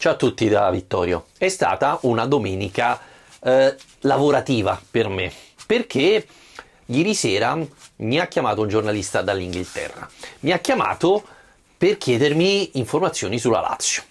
Ciao a tutti da Vittorio. È stata una domenica eh, lavorativa per me perché ieri sera mi ha chiamato un giornalista dall'Inghilterra. Mi ha chiamato per chiedermi informazioni sulla Lazio.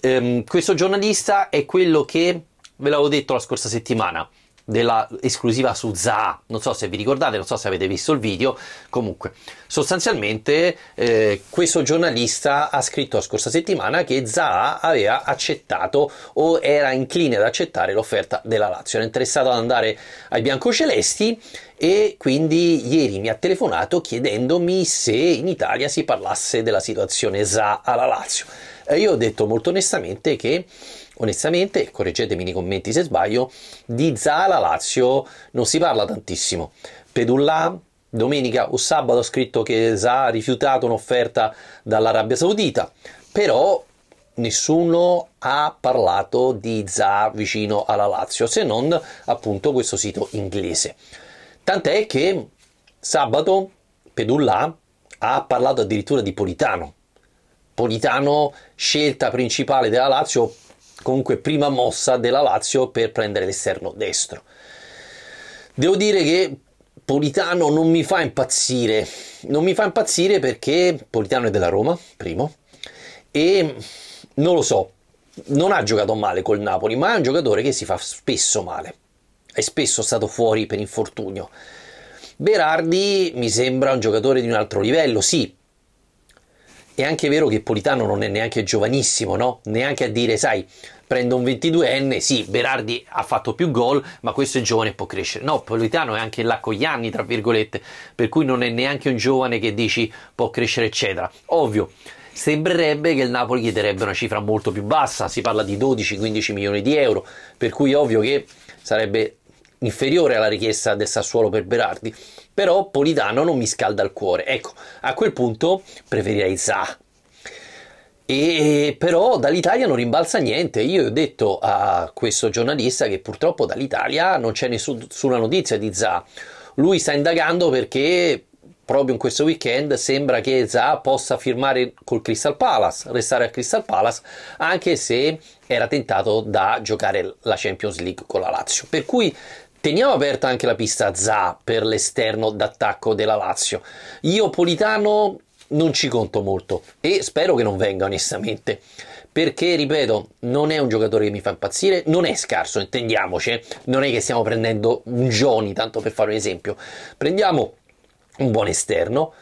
Ehm, questo giornalista è quello che ve l'avevo detto la scorsa settimana della esclusiva su ZA. Non so se vi ricordate, non so se avete visto il video. Comunque, sostanzialmente, eh, questo giornalista ha scritto la scorsa settimana che ZA aveva accettato o era incline ad accettare l'offerta della Lazio. Era interessato ad andare ai biancocelesti e quindi ieri mi ha telefonato chiedendomi se in Italia si parlasse della situazione ZA alla Lazio. Eh, io ho detto molto onestamente che, onestamente, correggetemi nei commenti se sbaglio, di Zala Lazio non si parla tantissimo. Pedulla domenica o sabato ha scritto che Zala ha rifiutato un'offerta dall'Arabia Saudita, però nessuno ha parlato di ZA vicino alla Lazio, se non appunto questo sito inglese. Tant'è che sabato Pedulla ha parlato addirittura di Politano Politano scelta principale della Lazio, comunque prima mossa della Lazio per prendere l'esterno destro. Devo dire che Politano non mi fa impazzire, non mi fa impazzire perché Politano è della Roma, primo, e non lo so, non ha giocato male col Napoli, ma è un giocatore che si fa spesso male, è spesso stato fuori per infortunio. Berardi mi sembra un giocatore di un altro livello, sì, è anche vero che Politano non è neanche giovanissimo, no? Neanche a dire, sai, prendo un 22enne, sì, Berardi ha fatto più gol, ma questo è giovane e può crescere. No, Politano è anche là con gli anni, tra virgolette, per cui non è neanche un giovane che dici può crescere, eccetera. Ovvio. Sembrerebbe che il Napoli chiederebbe una cifra molto più bassa, si parla di 12-15 milioni di euro, per cui ovvio che sarebbe inferiore alla richiesta del Sassuolo per Berardi, però Politano non mi scalda il cuore. Ecco, a quel punto preferirei Zaha. E però dall'Italia non rimbalza niente. Io ho detto a questo giornalista che purtroppo dall'Italia non c'è nessuna notizia di Zaha. Lui sta indagando perché proprio in questo weekend sembra che Zaha possa firmare col Crystal Palace, restare al Crystal Palace, anche se era tentato da giocare la Champions League con la Lazio. Per cui Teniamo aperta anche la pista ZA per l'esterno d'attacco della Lazio. Io Politano non ci conto molto e spero che non venga onestamente perché ripeto non è un giocatore che mi fa impazzire non è scarso intendiamoci eh. non è che stiamo prendendo un Joni tanto per fare un esempio prendiamo un buon esterno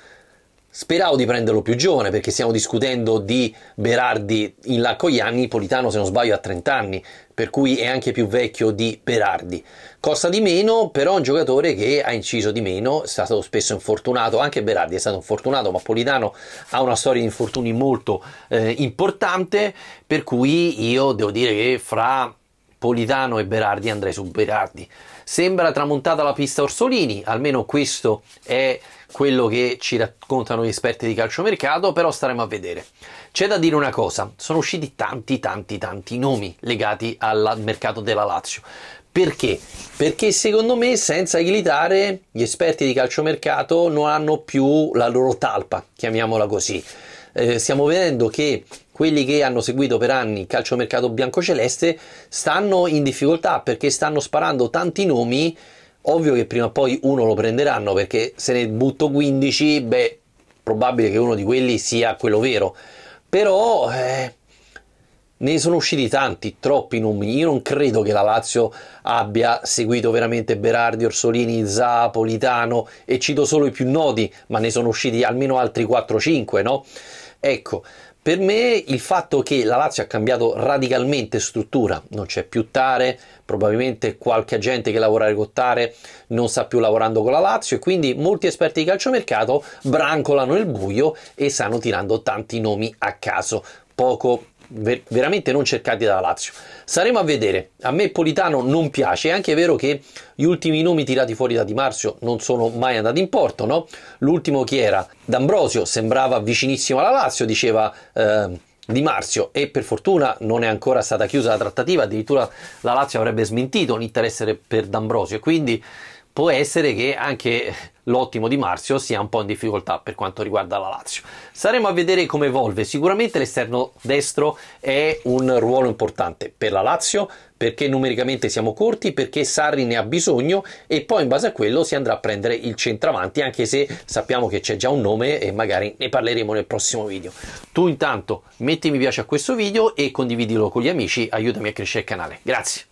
Speravo di prenderlo più giovane perché stiamo discutendo di Berardi in là con gli anni, Politano se non sbaglio ha 30 anni, per cui è anche più vecchio di Berardi. Costa di meno, però è un giocatore che ha inciso di meno, è stato spesso infortunato, anche Berardi è stato infortunato, ma Politano ha una storia di infortuni molto eh, importante, per cui io devo dire che fra Politano e Berardi andrei su Berardi. Sembra tramontata la pista Orsolini, almeno questo è quello che ci raccontano gli esperti di calciomercato, però staremo a vedere. C'è da dire una cosa, sono usciti tanti tanti tanti nomi legati al mercato della Lazio. Perché? Perché secondo me senza Ghilitare gli esperti di calciomercato non hanno più la loro talpa, chiamiamola così eh, stiamo vedendo che quelli che hanno seguito per anni il calciomercato biancoceleste stanno in difficoltà perché stanno sparando tanti nomi. Ovvio che prima o poi uno lo prenderanno perché se ne butto 15, beh, probabile che uno di quelli sia quello vero. Però eh, ne sono usciti tanti, troppi nomi. Io non credo che la Lazio abbia seguito veramente Berardi, Orsolini, Zapolitano e cito solo i più noti, ma ne sono usciti almeno altri 4-5, no? Ecco, per me il fatto che la Lazio ha cambiato radicalmente struttura, non c'è più Tare, probabilmente qualche agente che lavora con Tare non sta più lavorando con la Lazio e quindi molti esperti di calciomercato brancolano il buio e stanno tirando tanti nomi a caso. Poco ver- veramente non cercati dalla Lazio. Saremo a vedere. A me Politano non piace, è anche vero che gli ultimi nomi tirati fuori da Di Marzio non sono mai andati in porto, no? L'ultimo chi era? D'Ambrosio sembrava vicinissimo alla Lazio, diceva eh, di Marzio e per fortuna non è ancora stata chiusa la trattativa, addirittura la Lazio avrebbe smentito l'interesse per D'Ambrosio e quindi può essere che anche l'ottimo Di Marzio sia un po' in difficoltà per quanto riguarda la Lazio. Saremo a vedere come evolve. Sicuramente l'esterno destro è un ruolo importante per la Lazio perché numericamente siamo corti, perché Sarri ne ha bisogno e poi in base a quello si andrà a prendere il centravanti, anche se sappiamo che c'è già un nome e magari ne parleremo nel prossimo video. Tu intanto metti mi piace a questo video e condividilo con gli amici, aiutami a crescere il canale. Grazie.